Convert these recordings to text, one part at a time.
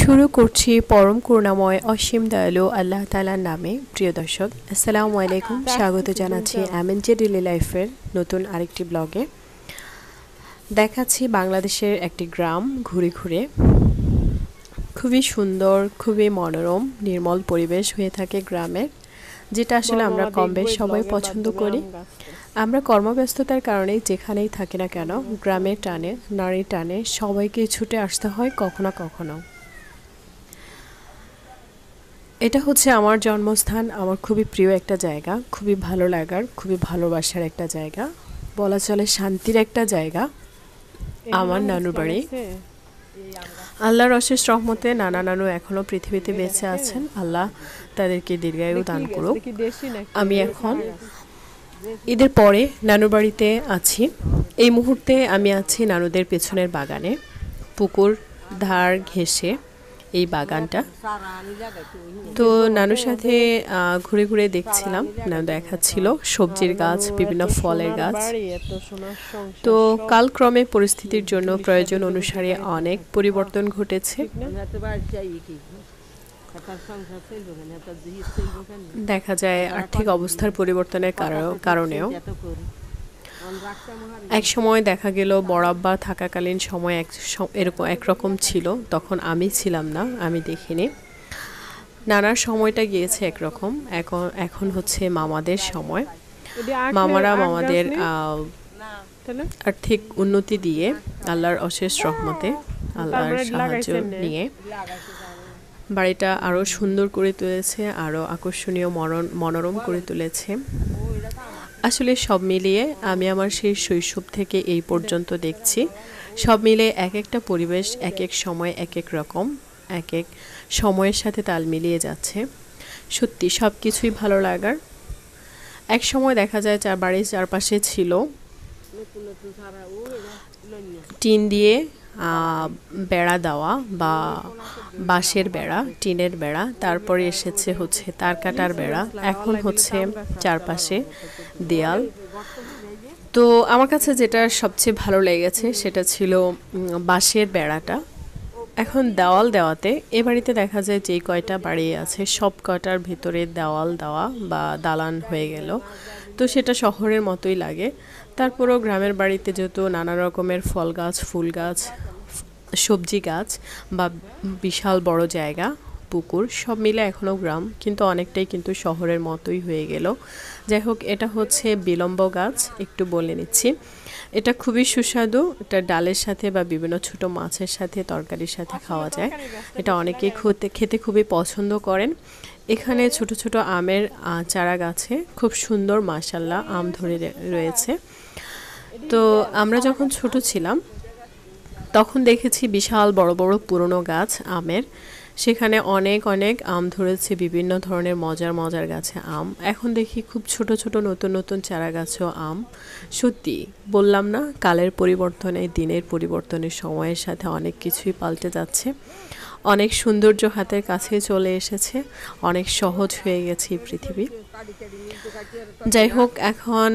শুরু করছি পরম করুণাময় অসীম দয়ালু আল্লাহ তালার নামে প্রিয় দর্শক আসসালামু আলাইকুম স্বাগত জানাচ্ছি জে ডেলি লাইফের নতুন আরেকটি ব্লগে দেখাচ্ছি বাংলাদেশের একটি গ্রাম ঘুরে ঘুরে খুবই সুন্দর খুবই মনোরম নির্মল পরিবেশ হয়ে থাকে গ্রামের যেটা আসলে আমরা কম বেশ সবাই পছন্দ করি আমরা কর্মব্যস্ততার কারণে যেখানেই থাকি না কেন গ্রামের টানে নারী টানে সবাইকে ছুটে আসতে হয় কখনো কখনো এটা হচ্ছে আমার জন্মস্থান আমার খুবই প্রিয় একটা জায়গা খুবই ভালো লাগার খুবই ভালোবাসার একটা জায়গা বলা চলে শান্তির একটা জায়গা আমার নানুর বাড়ি আল্লাহর অশেষ রহমতে নানা নানু এখনও পৃথিবীতে বেঁচে আছেন আল্লাহ তাদেরকে দীর্ঘায়ু দান করুক আমি এখন ঈদের পরে নানুর বাড়িতে আছি এই মুহূর্তে আমি আছি নানুদের পেছনের বাগানে পুকুর ধার ঘেঁষে এই বাগানটা তো নানুর সাথে ঘুরে ঘুরে দেখছিলাম নানু দেখাচ্ছিল সবজির গাছ বিভিন্ন ফলের গাছ তো কালক্রমে পরিস্থিতির জন্য প্রয়োজন অনুসারে অনেক পরিবর্তন ঘটেছে দেখা যায় আর্থিক অবস্থার পরিবর্তনের কারণেও এক সময় দেখা গেল বরাব্বা থাকাকালীন সময় এক এরকম একরকম ছিল তখন আমি ছিলাম না আমি দেখিনি নানার সময়টা গিয়েছে একরকম এখন এখন হচ্ছে মামাদের সময় মামারা মামাদের আর্থিক উন্নতি দিয়ে আল্লাহর অশেষ রহমতে আল্লাহর সাহায্য নিয়ে বাড়িটা আরও সুন্দর করে তুলেছে আরও আকর্ষণীয় মরণ মনোরম করে তুলেছে আসলে সব মিলিয়ে আমি আমার সেই শৈশব থেকে এই পর্যন্ত দেখছি সব মিলে এক একটা পরিবেশ এক এক সময় এক এক রকম এক এক সময়ের সাথে তাল মিলিয়ে যাচ্ছে সত্যি সব কিছুই ভালো লাগার এক সময় দেখা যায় চার বাড়ির চারপাশে ছিল টিন দিয়ে বেড়া দেওয়া বা বাঁশের বেড়া টিনের বেড়া তারপরে এসেছে হচ্ছে তার কাটার বেড়া এখন হচ্ছে চারপাশে দেয়াল তো আমার কাছে যেটা সবচেয়ে ভালো লেগেছে সেটা ছিল বাঁশের বেড়াটা এখন দেওয়াল দেওয়াতে এ বাড়িতে দেখা যায় যেই কয়টা বাড়ি আছে সব কয়টার ভেতরে দেওয়াল দেওয়া বা দালান হয়ে গেল তো সেটা শহরের মতোই লাগে তারপরেও গ্রামের বাড়িতে যেহেতু নানা রকমের ফল গাছ ফুল গাছ সবজি গাছ বা বিশাল বড় জায়গা পুকুর সব মিলে এখনও গ্রাম কিন্তু অনেকটাই কিন্তু শহরের মতোই হয়ে গেল যাই হোক এটা হচ্ছে বিলম্ব গাছ একটু বলে নিচ্ছি এটা খুবই সুস্বাদু এটা ডালের সাথে বা বিভিন্ন ছোট মাছের সাথে তরকারির সাথে খাওয়া যায় এটা অনেকে খেতে খুবই পছন্দ করেন এখানে ছোট ছোট আমের চারা গাছে খুব সুন্দর মাসাল্লা আম ধরে রয়েছে তো আমরা যখন ছোট ছিলাম তখন দেখেছি বিশাল বড় বড় পুরনো গাছ আমের সেখানে অনেক অনেক আম ধরেছে বিভিন্ন ধরনের মজার মজার গাছে আম এখন দেখি খুব ছোট ছোট নতুন নতুন চারা গাছেও আম সত্যি বললাম না কালের পরিবর্তনে দিনের পরিবর্তনে সময়ের সাথে অনেক কিছুই পাল্টে যাচ্ছে অনেক সৌন্দর্য হাতের কাছে চলে এসেছে অনেক সহজ হয়ে গেছে পৃথিবী যাই হোক এখন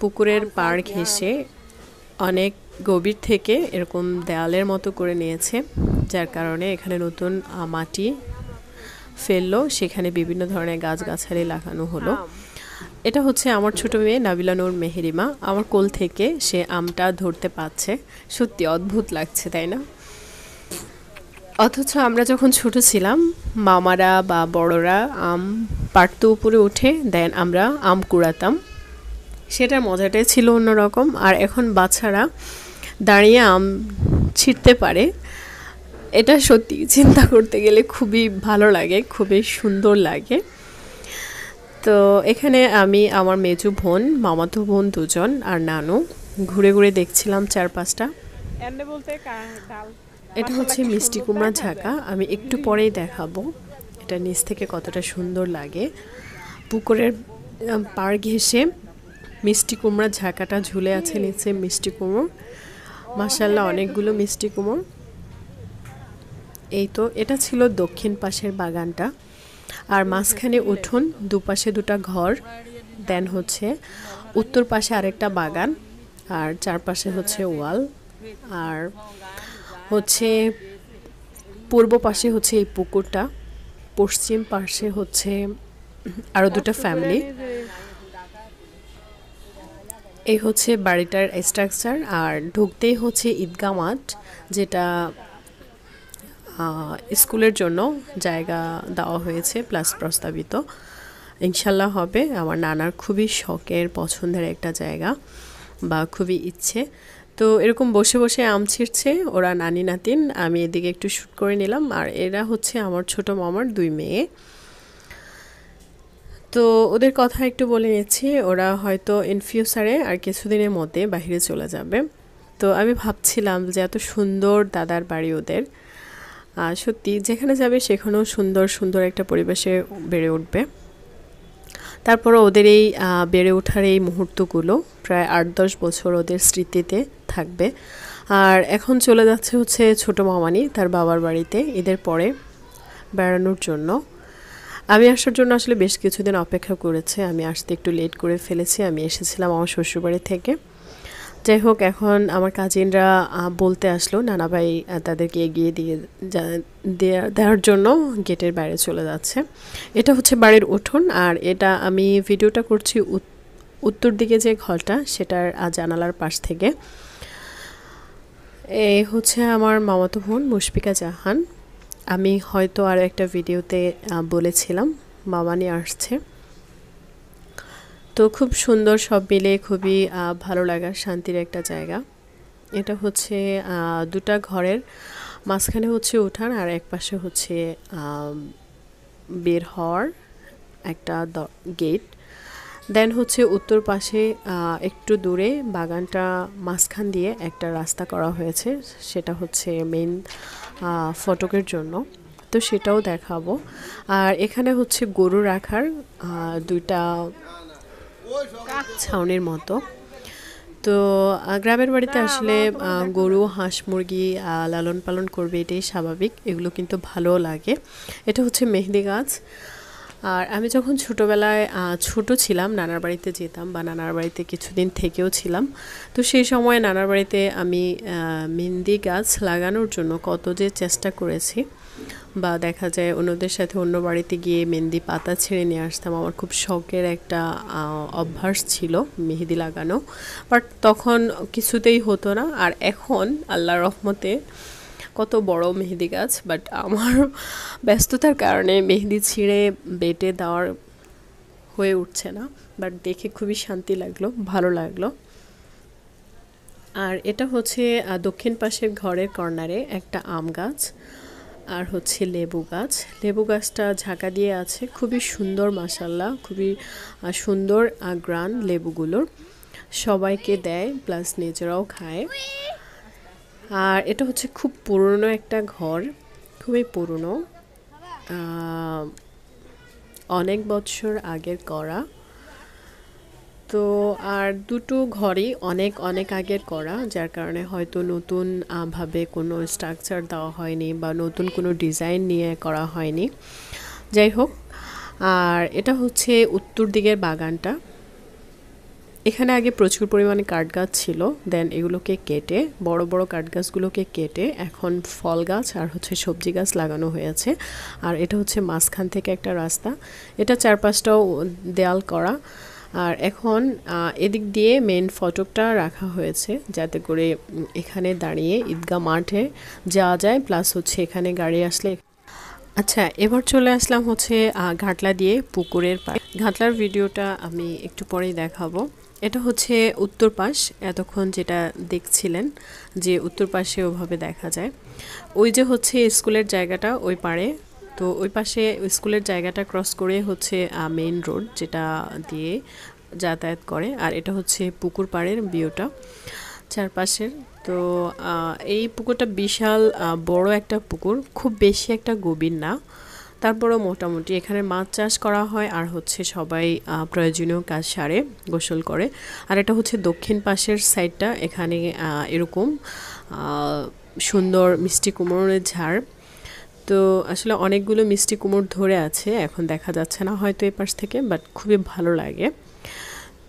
পুকুরের পাড় ঘেঁষে অনেক গভীর থেকে এরকম দেয়ালের মতো করে নিয়েছে যার কারণে এখানে নতুন মাটি ফেললো সেখানে বিভিন্ন ধরনের গাছগাছালি লাগানো হলো এটা হচ্ছে আমার ছোট মেয়ে নাবিলা মেহেরিমা আমার কোল থেকে সে আমটা ধরতে পারছে সত্যি অদ্ভুত লাগছে তাই না অথচ আমরা যখন ছোট ছিলাম মামারা বা বড়রা আম পারতো উপরে উঠে দেন আমরা আম কুড়াতাম সেটার মজাটাই ছিল অন্যরকম আর এখন বাচ্চারা দাঁড়িয়ে আম ছিঁড়তে পারে এটা সত্যি চিন্তা করতে গেলে খুবই ভালো লাগে খুবই সুন্দর লাগে তো এখানে আমি আমার মেজু বোন মামাতো বোন দুজন আর নানু ঘুরে ঘুরে দেখছিলাম চার পাঁচটা এটা হচ্ছে মিষ্টি কুমড়া ঝাঁকা আমি একটু পরেই দেখাবো এটা নিচ থেকে কতটা সুন্দর লাগে পুকুরের পাড় ঘেঁষে মিষ্টি কুমড়া ঝাঁকাটা ঝুলে আছে নিচে মিষ্টি কুমড় মাসাল্লাহ অনেকগুলো মিষ্টি কুমড় এই তো এটা ছিল দক্ষিণ পাশের বাগানটা আর মাঝখানে উঠুন দুপাশে দুটা ঘর দেন হচ্ছে উত্তর পাশে আরেকটা বাগান আর চারপাশে হচ্ছে ওয়াল আর হচ্ছে পূর্ব পাশে হচ্ছে এই পুকুরটা পশ্চিম পাশে হচ্ছে আরও দুটা ফ্যামিলি এই হচ্ছে বাড়িটার স্ট্রাকচার আর ঢুকতেই হচ্ছে ঈদগাহ মাঠ যেটা স্কুলের জন্য জায়গা দেওয়া হয়েছে প্লাস প্রস্তাবিত ইনশাল্লাহ হবে আমার নানার খুবই শখের পছন্দের একটা জায়গা বা খুবই ইচ্ছে তো এরকম বসে বসে আম ছিঁড়ছে ওরা নানি নাতিন আমি এদিকে একটু শ্যুট করে নিলাম আর এরা হচ্ছে আমার ছোট মামার দুই মেয়ে তো ওদের কথা একটু বলে নিচ্ছি ওরা হয়তো ইন ফিউচারে আর কিছুদিনের মধ্যে বাহিরে চলে যাবে তো আমি ভাবছিলাম যে এত সুন্দর দাদার বাড়ি ওদের আর সত্যি যেখানে যাবে সেখানেও সুন্দর সুন্দর একটা পরিবেশে বেড়ে উঠবে তারপর ওদের এই বেড়ে ওঠার এই মুহূর্তগুলো প্রায় আট দশ বছর ওদের স্মৃতিতে থাকবে আর এখন চলে যাচ্ছে হচ্ছে ছোটো মামানি তার বাবার বাড়িতে এদের পরে বেড়ানোর জন্য আমি আসার জন্য আসলে বেশ কিছুদিন অপেক্ষা করেছে আমি আসতে একটু লেট করে ফেলেছি আমি এসেছিলাম আমার শ্বশুরবাড়ি থেকে যাই হোক এখন আমার কাজিনরা বলতে আসলো নানা ভাই তাদেরকে এগিয়ে দিয়ে দেওয়ার জন্য গেটের বাইরে চলে যাচ্ছে এটা হচ্ছে বাড়ির উঠোন আর এটা আমি ভিডিওটা করছি উত্তর দিকে যে ঘরটা সেটার জানালার পাশ থেকে এ হচ্ছে আমার মামাতো বোন মুশফিকা জাহান আমি হয়তো আর একটা ভিডিওতে বলেছিলাম মামানি আসছে তো খুব সুন্দর সব মিলে খুবই ভালো লাগার শান্তির একটা জায়গা এটা হচ্ছে দুটা ঘরের মাঝখানে হচ্ছে উঠান আর এক পাশে হচ্ছে বের হওয়ার একটা গেট দেন হচ্ছে উত্তর পাশে একটু দূরে বাগানটা মাঝখান দিয়ে একটা রাস্তা করা হয়েছে সেটা হচ্ছে মেন ফটকের জন্য তো সেটাও দেখাবো আর এখানে হচ্ছে গরু রাখার দুইটা ছাউনির মতো তো গ্রামের বাড়িতে আসলে গরু হাঁস মুরগি লালন পালন করবে এটাই স্বাভাবিক এগুলো কিন্তু ভালো লাগে এটা হচ্ছে মেহেদি গাছ আর আমি যখন ছোটোবেলায় ছোট ছিলাম নানার বাড়িতে যেতাম বা নানার বাড়িতে কিছুদিন থেকেও ছিলাম তো সেই সময় নানার বাড়িতে আমি মেহেন্দি গাছ লাগানোর জন্য কত যে চেষ্টা করেছি বা দেখা যায় অন্যদের সাথে অন্য বাড়িতে গিয়ে মেহেন্দি পাতা ছেড়ে নিয়ে আসতাম আমার খুব শখের একটা অভ্যাস ছিল মেহেদি লাগানো বাট তখন কিছুতেই হতো না আর এখন আল্লাহ রহমতে কত বড় মেহেদি গাছ বাট আমার ব্যস্ততার কারণে মেহেদি ছিঁড়ে বেটে দেওয়ার হয়ে উঠছে না বাট দেখে খুবই শান্তি লাগলো ভালো লাগলো আর এটা হচ্ছে দক্ষিণ পাশের ঘরের কর্নারে একটা আম গাছ আর হচ্ছে লেবু গাছ লেবু গাছটা ঝাঁকা দিয়ে আছে খুবই সুন্দর মাসাল্লা খুবই সুন্দর গ্রান লেবুগুলোর সবাইকে দেয় প্লাস নিজেরাও খায় আর এটা হচ্ছে খুব পুরনো একটা ঘর খুবই পুরনো অনেক বছর আগের করা তো আর দুটো ঘরই অনেক অনেক আগের করা যার কারণে হয়তো নতুন ভাবে কোনো স্ট্রাকচার দেওয়া হয়নি বা নতুন কোনো ডিজাইন নিয়ে করা হয়নি যাই হোক আর এটা হচ্ছে উত্তর দিকের বাগানটা এখানে আগে প্রচুর পরিমাণে কাঠ গাছ ছিল দেন এগুলোকে কেটে বড় বড় কাঠ গাছগুলোকে কেটে এখন ফল গাছ আর হচ্ছে সবজি গাছ লাগানো হয়েছে আর এটা হচ্ছে মাঝখান থেকে একটা রাস্তা এটা চারপাশটাও দেয়াল করা আর এখন এদিক দিয়ে মেন ফটকটা রাখা হয়েছে যাতে করে এখানে দাঁড়িয়ে ঈদগাহ মাঠে যাওয়া যায় প্লাস হচ্ছে এখানে গাড়ি আসলে আচ্ছা এবার চলে আসলাম হচ্ছে ঘাটলা দিয়ে পুকুরের পায়ে ঘাটলার ভিডিওটা আমি একটু পরেই দেখাবো এটা হচ্ছে উত্তর পাশ এতক্ষণ যেটা দেখছিলেন যে উত্তর পাশে ওভাবে দেখা যায় ওই যে হচ্ছে স্কুলের জায়গাটা ওই পাড়ে তো ওই পাশে স্কুলের জায়গাটা ক্রস করে হচ্ছে মেইন রোড যেটা দিয়ে যাতায়াত করে আর এটা হচ্ছে পুকুর পাড়ের ভিউটা চারপাশের তো এই পুকুরটা বিশাল বড় একটা পুকুর খুব বেশি একটা গভীর না তারপরও মোটামুটি এখানে মাছ চাষ করা হয় আর হচ্ছে সবাই প্রয়োজনীয় কাজ সারে গোসল করে আর এটা হচ্ছে দক্ষিণ পাশের সাইডটা এখানে এরকম সুন্দর মিষ্টি কুমোরের ঝাড় তো আসলে অনেকগুলো মিষ্টি কুমড় ধরে আছে এখন দেখা যাচ্ছে না হয়তো এ পাশ থেকে বাট খুবই ভালো লাগে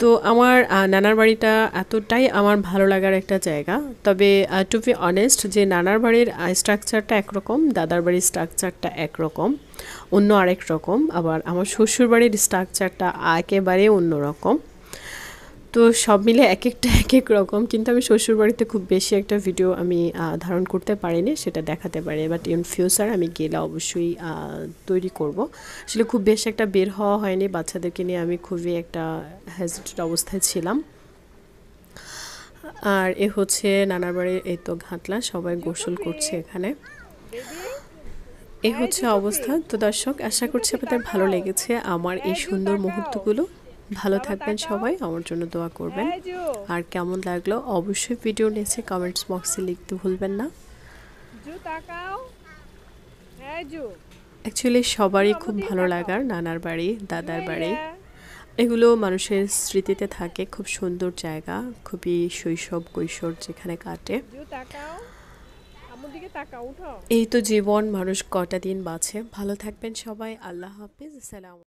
তো আমার নানার বাড়িটা এতটাই আমার ভালো লাগার একটা জায়গা তবে টু বি অনেস্ট যে নানার বাড়ির স্ট্রাকচারটা একরকম দাদার বাড়ির স্ট্রাকচারটা একরকম অন্য আরেক রকম আবার আমার শ্বশুর বাড়ির স্ট্রাকচারটা একেবারে অন্যরকম তো সব মিলে এক একটা এক এক রকম কিন্তু আমি শ্বশুরবাড়িতে খুব বেশি একটা ভিডিও আমি ধারণ করতে পারিনি সেটা দেখাতে পারি বাট ইন ফিউচার আমি গেলে অবশ্যই তৈরি করব আসলে খুব বেশি একটা বের হওয়া হয়নি বাচ্চাদেরকে নিয়ে আমি খুবই একটা হ্যাজেটেড অবস্থায় ছিলাম আর এ হচ্ছে নানার বাড়ির এই তো ঘাটলা সবাই গোসল করছে এখানে এ হচ্ছে অবস্থা তো দর্শক আশা করছি আপনাদের ভালো লেগেছে আমার এই সুন্দর মুহূর্তগুলো ভালো থাকবেন সবাই আমার জন্য দোয়া করবেন হ্যাঁ, আর কেমন লাগলো অবশ্যই ভিডিও নিচে কমেন্টস বক্সে লিখতে ভুলবেন না অ্যাকচুয়ালি সবারই খুব ভালো লাগার নানার বাড়ি দাদার হ্যাঁ, বাড়ি হ্যাঁ। এগুলো মানুষের স্মৃতিতে থাকে খুব সুন্দর জায়গা খুবই শৈশব কৈশোর যেখানে কাটে এই তো জীবন মানুষ কটা দিন বাঁচে ভালো থাকবেন সবাই আল্লাহ হাফিজ সালাম